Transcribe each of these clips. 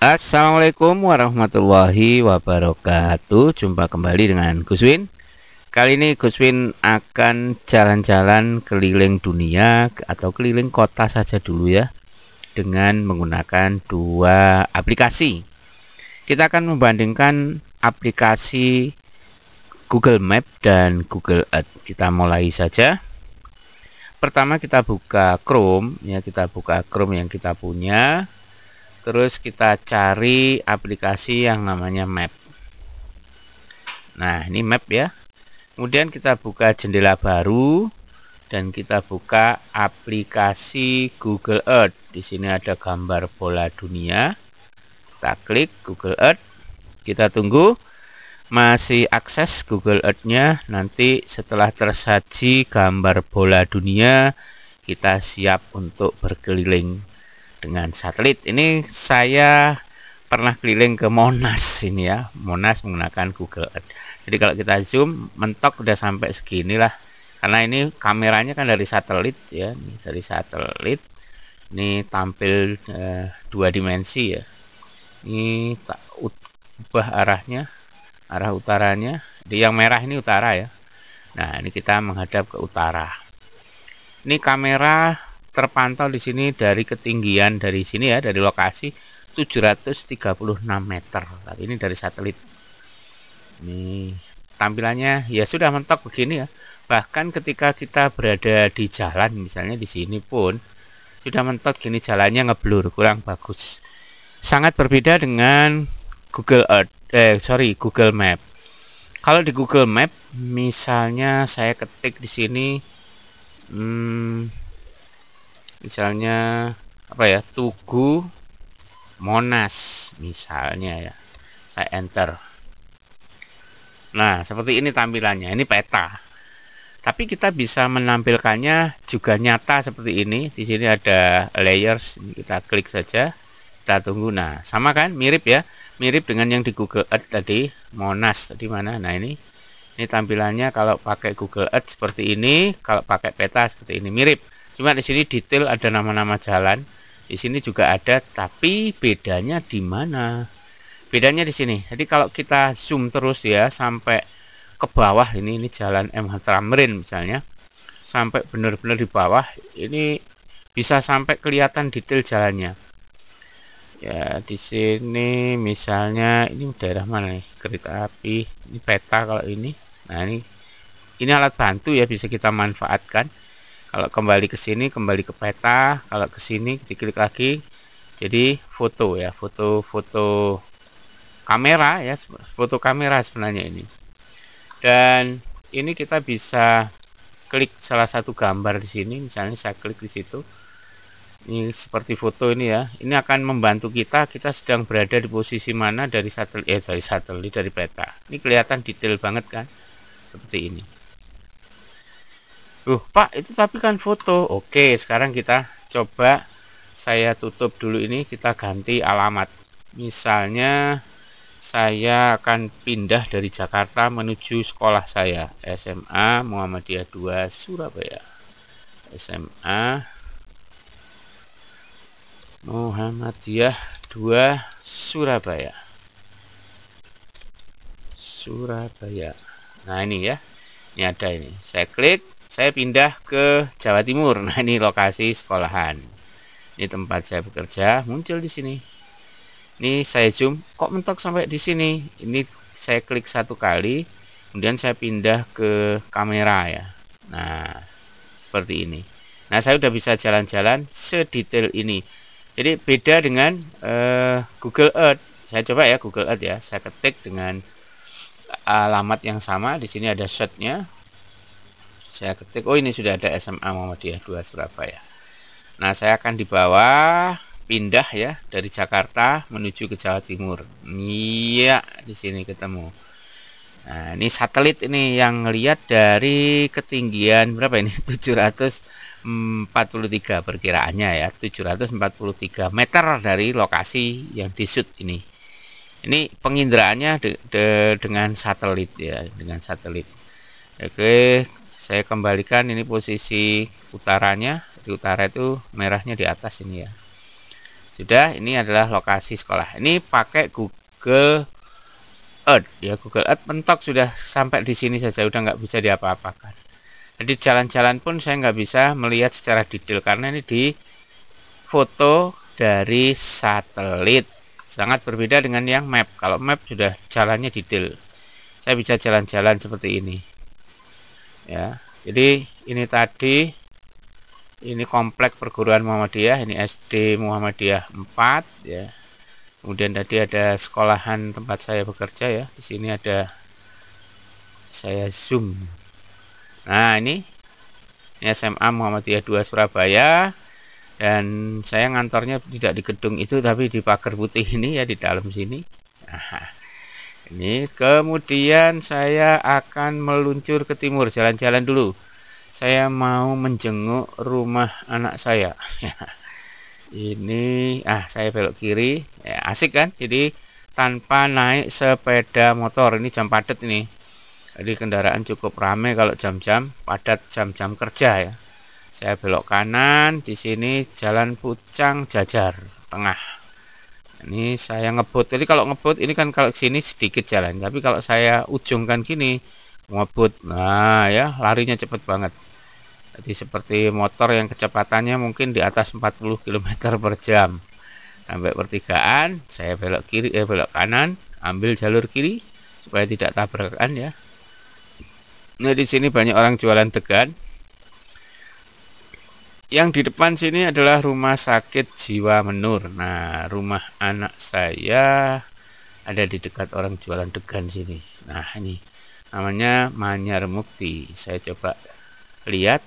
Assalamualaikum warahmatullahi wabarakatuh Jumpa kembali dengan Guswin Kali ini Guswin akan jalan-jalan keliling dunia Atau keliling kota saja dulu ya Dengan menggunakan dua aplikasi Kita akan membandingkan aplikasi Google Map dan Google Earth Kita mulai saja Pertama kita buka Chrome ya Kita buka Chrome yang kita punya terus kita cari aplikasi yang namanya map nah ini map ya kemudian kita buka jendela baru dan kita buka aplikasi Google Earth di sini ada gambar bola dunia kita klik Google Earth kita tunggu masih akses Google Earth-nya nanti setelah tersaji gambar bola dunia kita siap untuk berkeliling dengan satelit. Ini saya pernah keliling ke Monas ini ya, Monas menggunakan Google Earth. Jadi kalau kita zoom, mentok udah sampai segini lah. Karena ini kameranya kan dari satelit ya, ini dari satelit. Ini tampil eh, dua dimensi ya. Ini tak ubah arahnya, arah utaranya. Di yang merah ini utara ya. Nah, ini kita menghadap ke utara. Ini kamera terpantau di sini dari ketinggian dari sini ya dari lokasi 736 meter. ini dari satelit. Ini tampilannya ya sudah mentok begini ya. Bahkan ketika kita berada di jalan misalnya di sini pun sudah mentok gini jalannya ngeblur, kurang bagus. Sangat berbeda dengan Google Earth eh sorry Google Map. Kalau di Google Map misalnya saya ketik di sini hmm, misalnya apa ya Tugu Monas misalnya ya saya enter nah seperti ini tampilannya ini peta tapi kita bisa menampilkannya juga nyata seperti ini di sini ada layers kita klik saja kita tunggu nah sama kan mirip ya mirip dengan yang di Google Earth tadi Monas tadi mana nah ini ini tampilannya kalau pakai Google Earth seperti ini kalau pakai peta seperti ini mirip Cuma di sini detail ada nama-nama jalan. Di sini juga ada, tapi bedanya di mana? Bedanya di sini. Jadi kalau kita zoom terus ya sampai ke bawah ini ini jalan MH Tamrin misalnya. Sampai benar-benar di bawah ini bisa sampai kelihatan detail jalannya. Ya, di sini misalnya ini daerah mana nih? Kereta api, ini peta kalau ini. Nah, ini ini alat bantu ya bisa kita manfaatkan kalau kembali ke sini kembali ke peta kalau ke sini diklik lagi jadi foto ya foto-foto kamera ya foto kamera sebenarnya ini dan ini kita bisa klik salah satu gambar di sini misalnya saya klik di situ ini seperti foto ini ya ini akan membantu kita kita sedang berada di posisi mana dari satelit eh, dari satelit dari peta ini kelihatan detail banget kan seperti ini Duh pak itu tapi kan foto Oke sekarang kita coba Saya tutup dulu ini Kita ganti alamat Misalnya saya akan pindah dari Jakarta menuju sekolah saya SMA Muhammadiyah 2 Surabaya SMA Muhammadiyah 2 Surabaya Surabaya nah ini ya ini ada ini saya klik saya pindah ke Jawa Timur. Nah, ini lokasi sekolahan. Ini tempat saya bekerja, muncul di sini. Ini saya zoom, kok mentok sampai di sini? Ini saya klik satu kali, kemudian saya pindah ke kamera ya. Nah, seperti ini. Nah, saya sudah bisa jalan-jalan sedetail ini. Jadi beda dengan uh, Google Earth. Saya coba ya Google Earth ya. Saya ketik dengan alamat yang sama. Di sini ada shotnya saya ketik oh ini sudah ada SMA Muhammadiyah 2 Surabaya nah saya akan di bawah pindah ya dari Jakarta menuju ke Jawa Timur iya di sini ketemu nah ini satelit ini yang lihat dari ketinggian berapa ini 743 perkiraannya ya 743 meter dari lokasi yang di shoot ini ini penginderaannya de de dengan satelit ya dengan satelit Oke, saya kembalikan ini posisi utaranya di utara itu merahnya di atas ini ya sudah ini adalah lokasi sekolah ini pakai Google Earth ya Google Earth mentok sudah sampai di sini saja udah nggak bisa diapa-apakan jadi jalan-jalan pun saya nggak bisa melihat secara detail karena ini di foto dari satelit sangat berbeda dengan yang map kalau map sudah jalannya detail saya bisa jalan-jalan seperti ini ya jadi ini tadi ini komplek perguruan Muhammadiyah ini SD Muhammadiyah 4 ya kemudian tadi ada sekolahan tempat saya bekerja ya di sini ada saya zoom nah ini ini SMA Muhammadiyah 2 Surabaya dan saya ngantornya tidak di gedung itu tapi di pagar putih ini ya di dalam sini nah ini kemudian saya akan meluncur ke timur jalan-jalan dulu saya mau menjenguk rumah anak saya ini ah saya belok kiri ya, asik kan jadi tanpa naik sepeda motor ini jam padat ini jadi kendaraan cukup ramai kalau jam-jam padat jam-jam kerja ya saya belok kanan di sini jalan pucang jajar tengah ini saya ngebut jadi kalau ngebut ini kan kalau sini sedikit jalan tapi kalau saya ujungkan gini ngebut nah ya larinya cepet banget jadi seperti motor yang kecepatannya mungkin di atas 40 km per jam sampai pertigaan saya belok kiri eh belok kanan ambil jalur kiri supaya tidak tabrakan ya nah di sini banyak orang jualan degan yang di depan sini adalah rumah sakit jiwa menur. Nah, rumah anak saya ada di dekat orang jualan degan sini. Nah, ini namanya Manyar Mukti. Saya coba lihat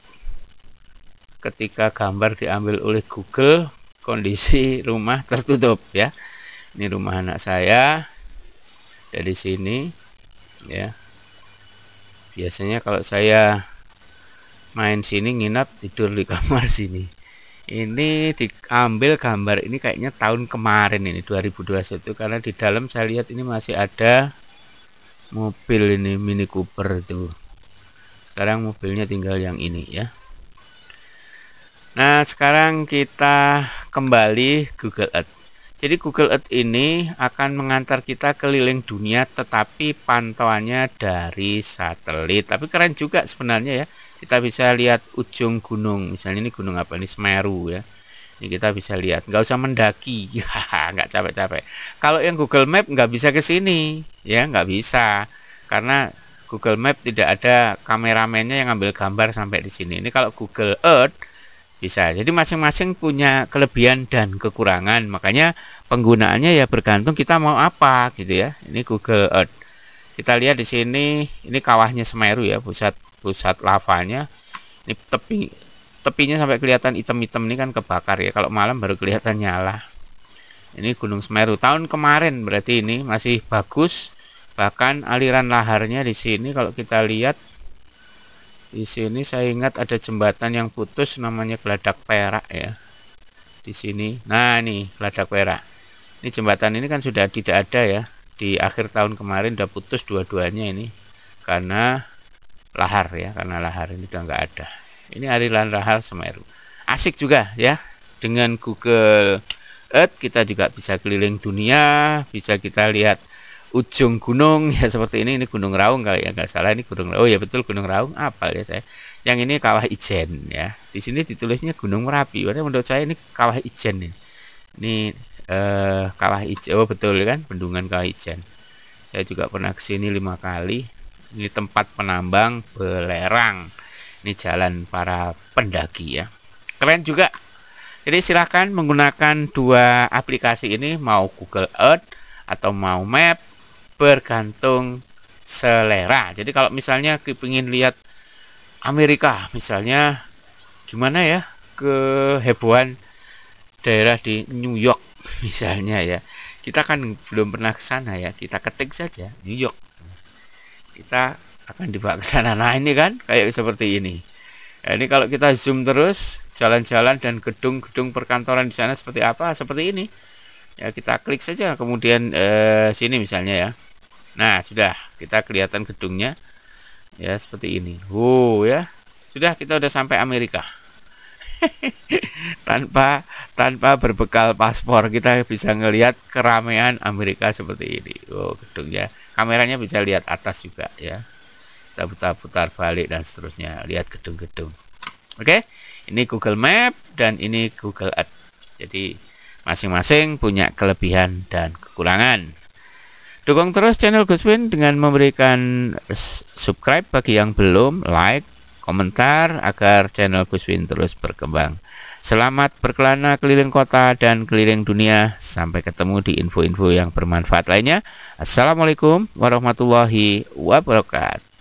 ketika gambar diambil oleh Google kondisi rumah tertutup ya. Ini rumah anak saya dari sini ya. Biasanya kalau saya main sini nginap tidur di kamar sini ini diambil gambar ini kayaknya tahun kemarin ini 2021 karena di dalam saya lihat ini masih ada mobil ini Mini Cooper itu sekarang mobilnya tinggal yang ini ya nah sekarang kita kembali Google Earth jadi Google Earth ini akan mengantar kita keliling dunia tetapi pantauannya dari satelit tapi keren juga sebenarnya ya kita bisa lihat ujung gunung misalnya ini gunung apa ini Semeru ya ini kita bisa lihat nggak usah mendaki ya, nggak capek-capek kalau yang Google Map nggak bisa ke sini ya nggak bisa karena Google Map tidak ada kameramennya yang ambil gambar sampai di sini ini kalau Google Earth bisa jadi masing-masing punya kelebihan dan kekurangan makanya penggunaannya ya bergantung kita mau apa gitu ya ini Google Earth kita lihat di sini ini kawahnya Semeru ya pusat pusat lavanya ini tepi tepinya sampai kelihatan hitam-hitam ini kan kebakar ya kalau malam baru kelihatan nyala ini Gunung Semeru tahun kemarin berarti ini masih bagus bahkan aliran laharnya di sini kalau kita lihat di sini saya ingat ada jembatan yang putus namanya Geladak Perak ya di sini nah ini Geladak Perak ini jembatan ini kan sudah tidak ada ya di akhir tahun kemarin sudah putus dua-duanya ini karena lahar ya karena lahar ini udah nggak ada ini aliran lahar Semeru asik juga ya dengan Google Earth kita juga bisa keliling dunia bisa kita lihat ujung gunung ya seperti ini ini gunung raung kalau ya nggak salah ini gunung raung oh ya betul gunung raung apa ya saya yang ini kawah ijen ya di sini ditulisnya gunung merapi karena menurut saya ini kawah ijen ini ini eh, kawah ijen oh betul kan bendungan kawah ijen saya juga pernah kesini lima kali ini tempat penambang belerang ini jalan para pendaki ya keren juga jadi silahkan menggunakan dua aplikasi ini mau Google Earth atau mau Map bergantung selera jadi kalau misalnya ingin lihat Amerika misalnya gimana ya kehebohan daerah di New York misalnya ya kita kan belum pernah ke sana ya kita ketik saja New York kita akan dibawa ke sana. Nah, ini kan kayak seperti ini. Nah, ini kalau kita zoom terus jalan-jalan dan gedung-gedung perkantoran di sana seperti apa? Seperti ini. Ya, kita klik saja kemudian eh, sini misalnya ya. Nah, sudah kita kelihatan gedungnya. Ya, seperti ini. Wow, ya. Sudah kita udah sampai Amerika. tanpa tanpa berbekal paspor kita bisa ngelihat keramaian Amerika seperti ini. Oh, ya Kameranya bisa lihat atas juga ya. Kita putar-putar balik dan seterusnya, lihat gedung-gedung. Oke. Ini Google Map dan ini Google Earth. Jadi masing-masing punya kelebihan dan kekurangan. Dukung terus channel Guswin dengan memberikan subscribe bagi yang belum, like, komentar agar channel Guswin terus berkembang. Selamat berkelana keliling kota dan keliling dunia. Sampai ketemu di info-info yang bermanfaat lainnya. Assalamualaikum warahmatullahi wabarakatuh.